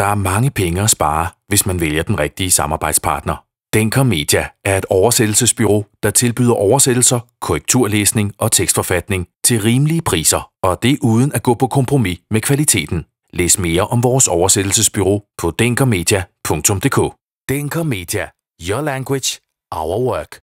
Der er mange penge at spare, hvis man vælger den rigtige samarbejdspartner. Denker Media er et oversættelsesbyrå, der tilbyder oversættelser, korrekturlæsning og tekstforfatning til rimelige priser, og det uden at gå på kompromis med kvaliteten. Læs mere om vores oversættelsesbyrå på denkermedia.dk. Denker Media. Your language, our work.